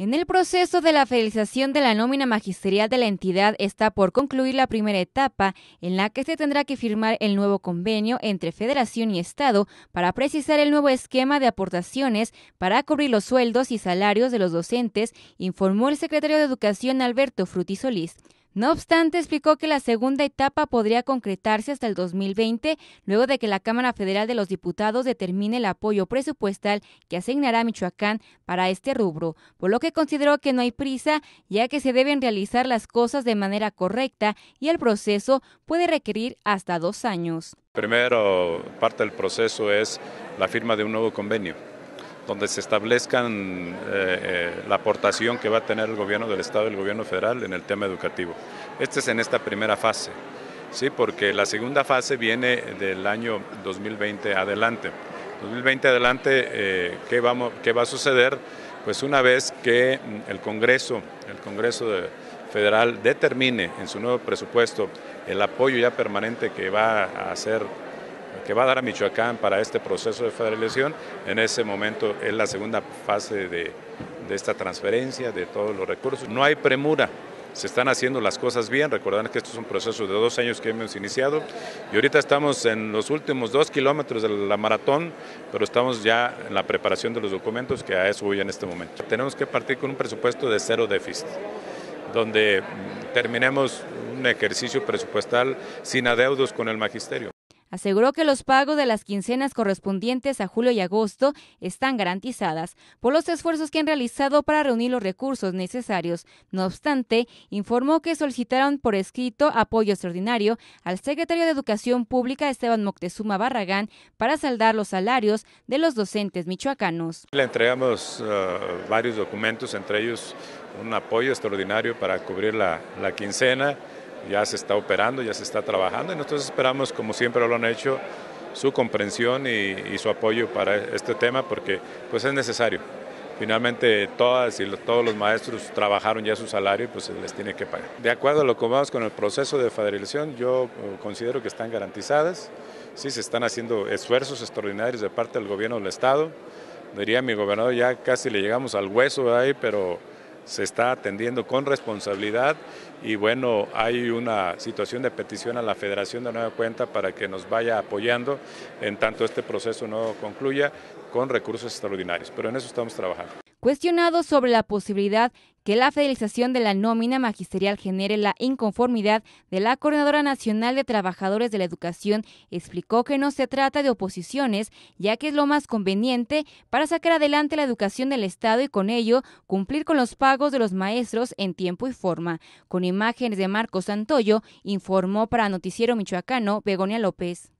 En el proceso de la federalización de la nómina magisterial de la entidad está por concluir la primera etapa en la que se tendrá que firmar el nuevo convenio entre Federación y Estado para precisar el nuevo esquema de aportaciones para cubrir los sueldos y salarios de los docentes, informó el secretario de Educación Alberto Frutisolís. Solís. No obstante, explicó que la segunda etapa podría concretarse hasta el 2020, luego de que la Cámara Federal de los Diputados determine el apoyo presupuestal que asignará Michoacán para este rubro, por lo que consideró que no hay prisa, ya que se deben realizar las cosas de manera correcta y el proceso puede requerir hasta dos años. Primero, parte del proceso es la firma de un nuevo convenio donde se establezcan eh, eh, la aportación que va a tener el gobierno del Estado y el gobierno federal en el tema educativo. Este es en esta primera fase, ¿sí? porque la segunda fase viene del año 2020 adelante. 2020 adelante, eh, ¿qué, vamos, ¿qué va a suceder? Pues una vez que mm, el Congreso, el Congreso Federal determine en su nuevo presupuesto el apoyo ya permanente que va a hacer que va a dar a Michoacán para este proceso de federalización. En ese momento es la segunda fase de, esta transferencia de todos los recursos. No hay premura, se están haciendo las cosas bien. Recordarán que esto es un proceso de dos años que hemos iniciado y ahorita estamos en los últimos dos kilómetros de la maratón, pero estamos ya en la preparación de los documentos, que a eso voy en este momento. Tenemos que partir con un presupuesto de cero déficit, donde terminemos un ejercicio presupuestal sin adeudos con el magisterio. Aseguró que los pagos de las quincenas correspondientes a julio y agosto están garantizadas por los esfuerzos que han realizado para reunir los recursos necesarios. No obstante, informó que solicitaron por escrito apoyo extraordinario al secretario de Educación Pública Esteban Moctezuma Barragán para saldar los salarios de los docentes michoacanos. Le entregamos eh, varios documentos, entre ellos un apoyo extraordinario para cubrir la quincena ya se está operando, ya se está trabajando y nosotros esperamos, como siempre lo han hecho, su comprensión y, su apoyo para este tema porque pues es necesario. Finalmente todas y todos los maestros trabajaron ya su salario y pues se les tiene que pagar. De acuerdo a lo que vamos con el proceso de federalización, yo eh, considero que están garantizadas, sí se están haciendo esfuerzos extraordinarios de parte del gobierno del Estado, diría mi gobernador, ya casi le llegamos al hueso ahí, pero se está atendiendo con responsabilidad y bueno, hay una situación de petición a la Federación de Nueva Cuenta para que nos vaya apoyando en tanto este proceso no concluya con recursos extraordinarios, pero en eso estamos trabajando. Cuestionado sobre la posibilidad que la federalización de la nómina magisterial genere la inconformidad de la Coordinadora Nacional de Trabajadores de la Educación, explicó que no se trata de oposiciones, ya que es lo más conveniente para sacar adelante la educación del Estado y con ello cumplir con los pagos de los maestros en tiempo y forma. Con imágenes de Marcos Santoyo, informó para Noticiero Michoacano Begonia López.